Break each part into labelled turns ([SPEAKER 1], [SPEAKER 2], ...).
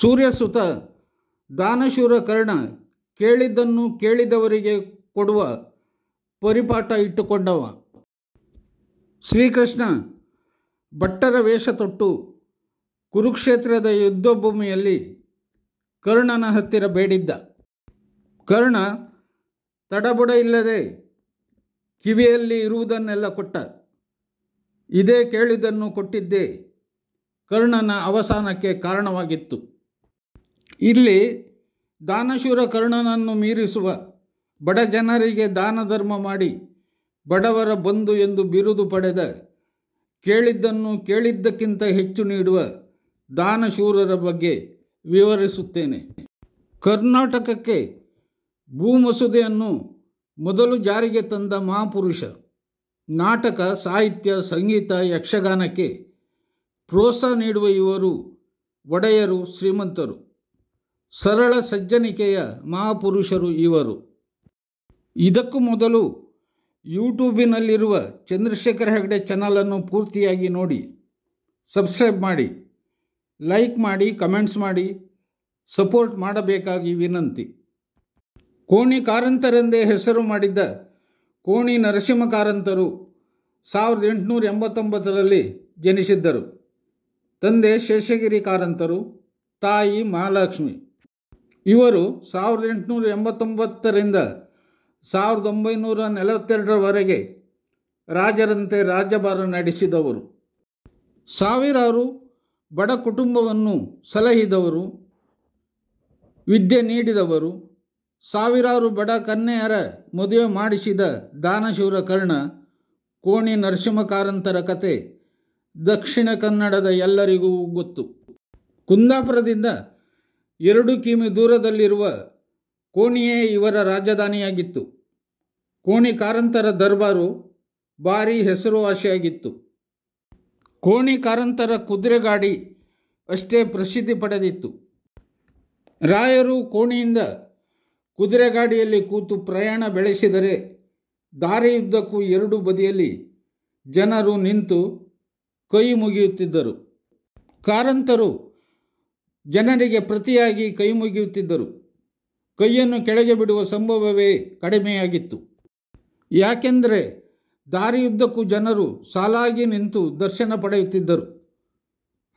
[SPEAKER 1] ಸೂರ್ಯಸುತ ದಾನಶೂರ ಕರ್ಣ ಕೇಳಿದ್ದನ್ನು ಕೇಳಿದವರಿಗೆ ಕೊಡುವ ಪರಿಪಾಠ ಇಟ್ಟುಕೊಂಡವ ಶ್ರೀಕೃಷ್ಣ ಭಟ್ಟರ ವೇಷ ತೊಟ್ಟು ಕುರುಕ್ಷೇತ್ರದ ಯುದ್ಧಭೂಮಿಯಲ್ಲಿ ಕರ್ಣನ ಹತ್ತಿರ ಬೇಡಿದ್ದ ಕರ್ಣ ತಡಬುಡ ಇಲ್ಲದೆ ಕಿವಿಯಲ್ಲಿ ಇರುವುದನ್ನೆಲ್ಲ ಕೊಟ್ಟ ಇದೇ ಕೇಳಿದ್ದನ್ನು ಕೊಟ್ಟಿದ್ದೇ ಕರ್ಣನ ಅವಸಾನಕ್ಕೆ ಕಾರಣವಾಗಿತ್ತು ಇಲ್ಲಿ ದಾನಶೂರ ಕರ್ಣನನ್ನು ಮೀರಿಸುವ ಬಡ ಜನರಿಗೆ ದಾನ ಧರ್ಮ ಮಾಡಿ ಬಡವರ ಬಂಧು ಎಂದು ಬಿರುದು ಪಡೆದ ಕೇಳಿದ್ದನ್ನು ಕೇಳಿದ್ದಕ್ಕಿಂತ ಹೆಚ್ಚು ನೀಡುವ ದಾನಶೂರರ ಬಗ್ಗೆ ವಿವರಿಸುತ್ತೇನೆ ಕರ್ನಾಟಕಕ್ಕೆ ಭೂಮಸೂದೆಯನ್ನು ಮೊದಲು ಜಾರಿಗೆ ತಂದ ಮಹಾಪುರುಷ ನಾಟಕ ಸಾಹಿತ್ಯ ಸಂಗೀತ ಯಕ್ಷಗಾನಕ್ಕೆ ಪ್ರೋತ್ಸಾಹ ನೀಡುವ ಇವರು ಒಡೆಯರು ಶ್ರೀಮಂತರು ಸರಳ ಸಜ್ಜನಿಕೆಯ ಮಹಾಪುರುಷರು ಇವರು ಇದಕ್ಕೂ ಮೊದಲು ಯೂಟ್ಯೂಬಿನಲ್ಲಿರುವ ಚಂದ್ರಶೇಖರ್ ಹೆಗಡೆ ಚಾನಲನ್ನು ಪೂರ್ತಿಯಾಗಿ ನೋಡಿ ಸಬ್ಸ್ಕ್ರೈಬ್ ಮಾಡಿ ಲೈಕ್ ಮಾಡಿ ಕಮೆಂಟ್ಸ್ ಮಾಡಿ ಸಪೋರ್ಟ್ ಮಾಡಬೇಕಾಗಿ ವಿನಂತಿ ಕೋಣಿ ಕಾರಂತರೆಂದೇ ಹೆಸರು ಮಾಡಿದ್ದ ಕೋಣಿ ನರಸಿಂಹ ಕಾರಂತರು ಸಾವಿರದ ಎಂಟುನೂರ ಎಂಬತ್ತೊಂಬತ್ತರಲ್ಲಿ ಜನಿಸಿದ್ದರು ತಂದೆ ಶೇಷಗಿರಿ ಕಾರಂತರು ತಾಯಿ ಮಹಾಲಕ್ಷ್ಮಿ ಇವರು ಸಾವಿರದ ಎಂಟುನೂರ ಎಂಬತ್ತೊಂಬತ್ತರಿಂದ ಸಾವಿರದ ಒಂಬೈನೂರ ನಲವತ್ತೆರಡರವರೆಗೆ ರಾಜರಂತೆ ರಾಜ್ಯಭಾರ ನಡೆಸಿದವರು ಸಾವಿರಾರು ಬಡ ಕುಟುಂಬವನ್ನು ಸಲಹಿದವರು ವಿದ್ಯೆ ನೀಡಿದವರು ಸಾವಿರಾರು ಬಡ ಕನ್ಯೆಯರ ಮದುವೆ ಮಾಡಿಸಿದ ದಾನಶೂರ ಕರ್ಣ ಕೋಣಿ ನರಸಿಂಹ ಕಾರಂತರ ಕತೆ ದಕ್ಷಿಣ ಕನ್ನಡದ ಎಲ್ಲರಿಗೂ ಗೊತ್ತು ಕುಂದಾಪುರದಿಂದ ಎರಡು ಕಿಮಿ ದೂರದಲ್ಲಿರುವ ಕೋಣಿಯೇ ಇವರ ರಾಜಧಾನಿಯಾಗಿತ್ತು ಕೋಣಿ ಕಾರಂತರ ದರ್ಬಾರು ಭಾರಿ ಹೆಸರುವಾಸಿಯಾಗಿತ್ತು ಕೋಣಿ ಕಾರಂತರ ಕುದುರೆಗಾಡಿ ಅಷ್ಟೇ ಪ್ರಸಿದ್ಧಿ ಪಡೆದಿತ್ತು ರಾಯರು ಕೋಣಿಯಿಂದ ಕುದುರೆಗಾಡಿಯಲ್ಲಿ ಕೂತು ಪ್ರಯಾಣ ಬೆಳೆಸಿದರೆ ದಾರಿಯುದ್ದಕ್ಕೂ ಎರಡು ಬದಿಯಲ್ಲಿ ಜನರು ನಿಂತು ಕೈ ಮುಗಿಯುತ್ತಿದ್ದರು ಕಾರಂತರು ಜನರಿಗೆ ಪ್ರತಿಯಾಗಿ ಕೈ ಮುಗಿಯುತ್ತಿದ್ದರು ಕೈಯನ್ನು ಕೆಳಗೆ ಬಿಡುವ ಸಂಭವವೇ ಕಡಿಮೆಯಾಗಿತ್ತು ಯಾಕೆಂದರೆ ದಾರಿಯುದ್ದಕ್ಕೂ ಜನರು ಸಾಲಾಗಿ ನಿಂತು ದರ್ಶನ ಪಡೆಯುತ್ತಿದ್ದರು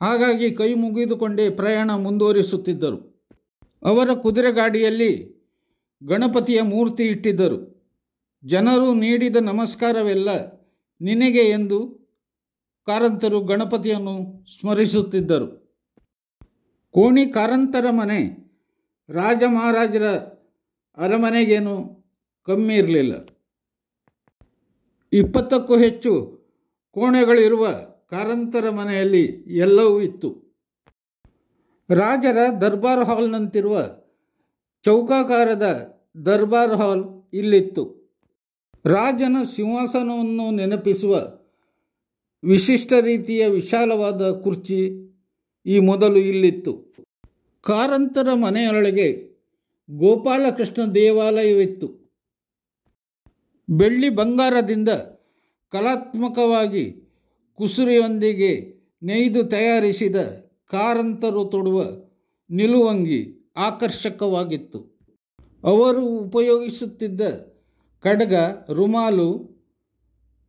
[SPEAKER 1] ಹಾಗಾಗಿ ಕೈ ಮುಗಿದುಕೊಂಡೇ ಪ್ರಯಾಣ ಮುಂದುವರಿಸುತ್ತಿದ್ದರು ಅವರ ಕುದುರೆಗಾಡಿಯಲ್ಲಿ ಗಣಪತಿಯ ಮೂರ್ತಿ ಇಟ್ಟಿದ್ದರು ಜನರು ನೀಡಿದ ನಮಸ್ಕಾರವೆಲ್ಲ ನಿನಗೆ ಎಂದು ಕಾರಂತರು ಗಣಪತಿಯನ್ನು ಸ್ಮರಿಸುತ್ತಿದ್ದರು ಕೋಣಿ ಕಾರಂತರ ಮನೆ ರಾಜ ಮಹಾರಾಜರ ಅರಮನೆಗೇನು ಕಮ್ಮಿ ಇರಲಿಲ್ಲ ಇಪ್ಪತ್ತಕ್ಕೂ ಹೆಚ್ಚು ಕೋಣೆಗಳಿರುವ ಕಾರಂತರ ಮನೆಯಲ್ಲಿ ಎಲ್ಲವೂ ಇತ್ತು ರಾಜರ ದರ್ಬಾರ್ ಹಾಲ್ನಂತಿರುವ ಚೌಕಾಕಾರದ ದರ್ಬಾರ್ ಹಾಲ್ ಇಲ್ಲಿತ್ತು ರಾಜನ ಸಿಂಹಾಸನವನ್ನು ನೆನಪಿಸುವ ವಿಶಿಷ್ಟ ರೀತಿಯ ವಿಶಾಲವಾದ ಕುರ್ಚಿ ಈ ಮೊದಲು ಇಲ್ಲಿತ್ತು ಕಾರಂತರ ಮನೆಯೊಳಗೆ ಗೋಪಾಲಕೃಷ್ಣ ದೇವಾಲಯವಿತ್ತು ಬೆಳ್ಳಿ ಬಂಗಾರದಿಂದ ಕಲಾತ್ಮಕವಾಗಿ ಕುಸುರಿಯೊಂದಿಗೆ ನೇಯ್ದು ತಯಾರಿಸಿದ ಕಾರಂತರು ತೊಡುವ ನಿಲುವಂಗಿ ಆಕರ್ಷಕವಾಗಿತ್ತು ಅವರು ಉಪಯೋಗಿಸುತ್ತಿದ್ದ ಖಡ್ಗ ರುಮಾಲು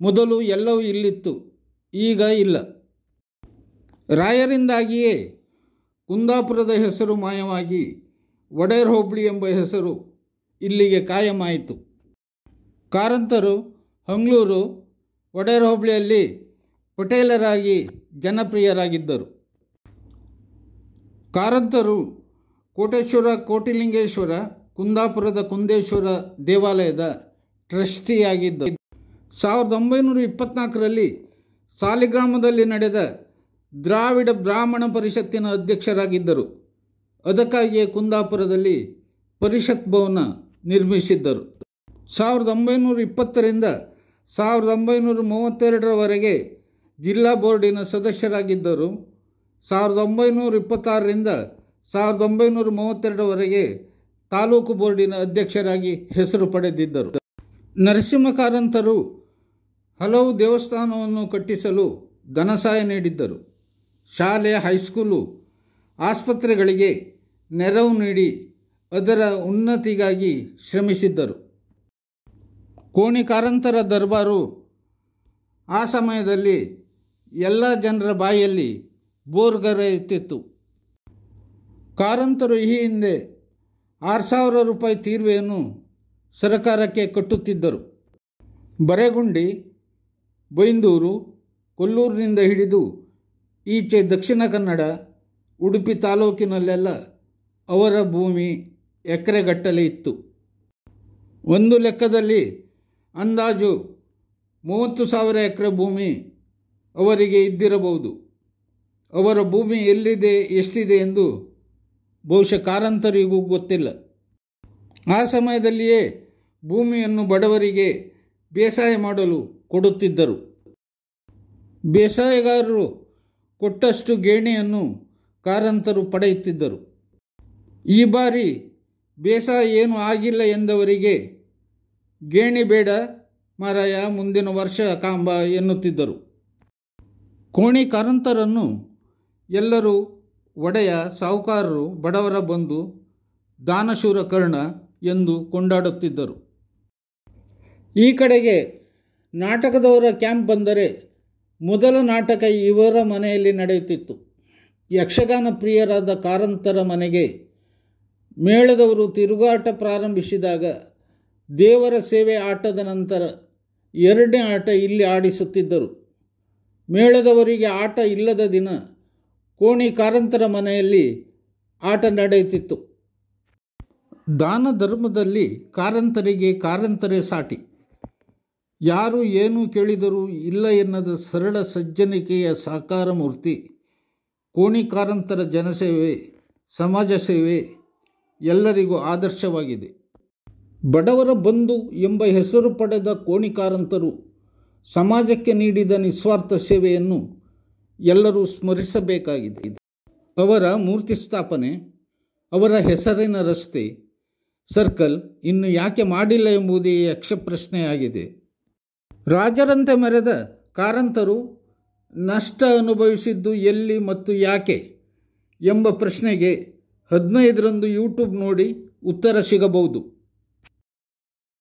[SPEAKER 1] ಮೊದಲು ಎಲ್ಲವೂ ಇಲ್ಲಿತ್ತು ಈಗ ಇಲ್ಲ ರಾಯರಿಂದಾಗಿಯೇ ಕುಂದಾಪುರದ ಹೆಸರು ಮಾಯವಾಗಿ ಒಡೇರ್ ಹೋಬಳಿ ಎಂಬ ಹೆಸರು ಇಲ್ಲಿಗೆ ಕಾಯಮಾಯಿತು ಕಾರಂತರು ಹಂಗ್ಳೂರು ಒಡೇರ್ ಹೋಬಳಿಯಲ್ಲಿ ಪಟೇಲರಾಗಿ ಜನಪ್ರಿಯರಾಗಿದ್ದರು ಕಾರಂತರು ಕೋಟೇಶ್ವರ ಕೋಟಿಲಿಂಗೇಶ್ವರ ಕುಂದಾಪುರದ ಕುಂದೇಶ್ವರ ದೇವಾಲಯದ ಟ್ರಸ್ಟಿಯಾಗಿದ್ದ ಸಾವಿರದ ಒಂಬೈನೂರ ಇಪ್ಪತ್ತ್ನಾಲ್ಕರಲ್ಲಿ ಸಾಲಿಗ್ರಾಮದಲ್ಲಿ ನಡೆದ ದ್ರಾವಿಡ ಬ್ರಾಹ್ಮಣ ಪರಿಷತ್ತಿನ ಅಧ್ಯಕ್ಷರಾಗಿದ್ದರು ಅದಕ್ಕಾಗಿಯೇ ಕುಂದಾಪುರದಲ್ಲಿ ಪರಿಷತ್ ಭವನ ನಿರ್ಮಿಸಿದ್ದರು ಸಾವಿರದ ಒಂಬೈನೂರ ಇಪ್ಪತ್ತರಿಂದ ಸಾವಿರದ ಒಂಬೈನೂರ ಮೂವತ್ತೆರಡರವರೆಗೆ ಜಿಲ್ಲಾ ಬೋರ್ಡಿನ ಸದಸ್ಯರಾಗಿದ್ದರು ಸಾವಿರದ ಒಂಬೈನೂರ ಇಪ್ಪತ್ತಾರರಿಂದ ಸಾವಿರದ ಒಂಬೈನೂರ ಮೂವತ್ತೆರಡರವರೆಗೆ ತಾಲೂಕು ಬೋರ್ಡಿನ ಅಧ್ಯಕ್ಷರಾಗಿ ಹೆಸರು ಪಡೆದಿದ್ದರು ನರಸಿಂಹ ಕಾರಂತರು ಹಲವು ದೇವಸ್ಥಾನವನ್ನು ಕಟ್ಟಿಸಲು ಧನಸಹಾಯ ನೀಡಿದ್ದರು ಶಾಲೆ ಹೈಸ್ಕೂಲು ಆಸ್ಪತ್ರೆಗಳಿಗೆ ನೆರವು ನೀಡಿ ಅದರ ಉನ್ನತಿಗಾಗಿ ಶ್ರಮಿಸಿದ್ದರು ಕಾರಂತರ ದರ್ಬಾರು ಆ ಸಮಯದಲ್ಲಿ ಎಲ್ಲ ಜನರ ಬಾಯಲ್ಲಿ ಬೋರ್ಗರೆಯುತ್ತಿತ್ತು ಕಾರಂತರು ಈ ಹಿಂದೆ ಆರು ಸಾವಿರ ರೂಪಾಯಿ ತೀರ್ವೆಯನ್ನು ಸರಕಾರಕ್ಕೆ ಕಟ್ಟುತ್ತಿದ್ದರು ಬರೆಗುಂಡಿ ಬೈಂದೂರು ಕೊಲ್ಲೂರಿನಿಂದ ಹಿಡಿದು ಈಚೆ ದಕ್ಷಿಣ ಕನ್ನಡ ಉಡುಪಿ ತಾಲೂಕಿನಲ್ಲೆಲ್ಲ ಅವರ ಭೂಮಿ ಎಕರೆಗಟ್ಟಲೆ ಇತ್ತು ಒಂದು ಲೆಕ್ಕದಲ್ಲಿ ಅಂದಾಜು ಮೂವತ್ತು ಸಾವಿರ ಎಕರೆ ಭೂಮಿ ಅವರಿಗೆ ಇದ್ದಿರಬಹುದು ಅವರ ಭೂಮಿ ಎಲ್ಲಿದೆ ಎಷ್ಟಿದೆ ಎಂದು ಬಹುಶಃ ಕಾರಂತರಿಗೂ ಗೊತ್ತಿಲ್ಲ ಆ ಸಮಯದಲ್ಲಿಯೇ ಭೂಮಿಯನ್ನು ಬಡವರಿಗೆ ಬೇಸಾಯ ಮಾಡಲು ಕೊಡುತ್ತಿದ್ದರು ಬೇಸಾಯಗಾರರು ಕೊಟ್ಟಷ್ಟು ಗೇಣೆಯನ್ನು ಕಾರಂತರು ಪಡೆಯುತ್ತಿದ್ದರು ಈ ಬಾರಿ ಬೇಸಾಯ ಏನು ಆಗಿಲ್ಲ ಎಂದವರಿಗೆ ಗೇಣಿ ಬೇಡ ಮಾರಾಯ ಮುಂದಿನ ವರ್ಷ ಕಾಂಬ ಎನ್ನುತ್ತಿದ್ದರು ಕೋಣಿ ಕಾರಂತರನ್ನು ಎಲ್ಲರೂ ಒಡೆಯ ಸಾಹುಕಾರರು ಬಡವರ ಬಂದು ದಾನಶೂರ ಕರ್ಣ ಎಂದು ಕೊಂಡಾಡುತ್ತಿದ್ದರು ಈ ಕಡೆಗೆ ನಾಟಕದವರ ಕ್ಯಾಂಪ್ ಬಂದರೆ ಮೊದಲ ನಾಟಕ ಇವರ ಮನೆಯಲ್ಲಿ ನಡೆಯುತ್ತಿತ್ತು ಯಕ್ಷಗಾನ ಪ್ರಿಯರಾದ ಕಾರಂತರ ಮನೆಗೆ ಮೇಳದವರು ತಿರುಗಾಟ ಪ್ರಾರಂಭಿಸಿದಾಗ ದೇವರ ಸೇವೆ ಆಟದ ನಂತರ ಎರಡನೇ ಆಟ ಇಲ್ಲಿ ಆಡಿಸುತ್ತಿದ್ದರು ಮೇಳದವರಿಗೆ ಆಟ ಇಲ್ಲದ ದಿನ ಕೋಣಿ ಕಾರಂತರ ಮನೆಯಲ್ಲಿ ಆಟ ನಡೆಯುತ್ತಿತ್ತು ದಾನ ಧರ್ಮದಲ್ಲಿ ಕಾರಂತರಿಗೆ ಕಾರಂತರೇ ಸಾಟಿ ಯಾರು ಏನು ಕೇಳಿದರೂ ಇಲ್ಲ ಎನ್ನದ ಸರಳ ಸಜ್ಜನಿಕೆಯ ಸಾಕಾರ ಮೂರ್ತಿ ಕೋಣಿಕಾರಂತರ ಜನಸೇವೆ ಸಮಾಜ ಸೇವೆ ಎಲ್ಲರಿಗೂ ಆದರ್ಶವಾಗಿದೆ ಬಡವರ ಬಂಧು ಎಂಬ ಹೆಸರು ಪಡೆದ ಕೋಣಿಕಾರಂತರು ಸಮಾಜಕ್ಕೆ ನೀಡಿದ ನಿಸ್ವಾರ್ಥ ಸೇವೆಯನ್ನು ಎಲ್ಲರೂ ಸ್ಮರಿಸಬೇಕಾಗಿದೆ ಅವರ ಮೂರ್ತಿ ಸ್ಥಾಪನೆ ಅವರ ಹೆಸರಿನ ರಸ್ತೆ ಸರ್ಕಲ್ ಇನ್ನು ಯಾಕೆ ಮಾಡಿಲ್ಲ ಎಂಬುದೇ ಯಕ್ಷಪ್ರಶ್ನೆಯಾಗಿದೆ ರಾಜರಂತೆ ಮೆರೆದ ಕಾರಂತರು ನಷ್ಟ ಅನುಭವಿಸಿದ್ದು ಎಲ್ಲಿ ಮತ್ತು ಯಾಕೆ ಎಂಬ ಪ್ರಶ್ನೆಗೆ ಹದಿನೈದರಂದು ಯೂಟ್ಯೂಬ್ ನೋಡಿ ಉತ್ತರ ಸಿಗಬಹುದು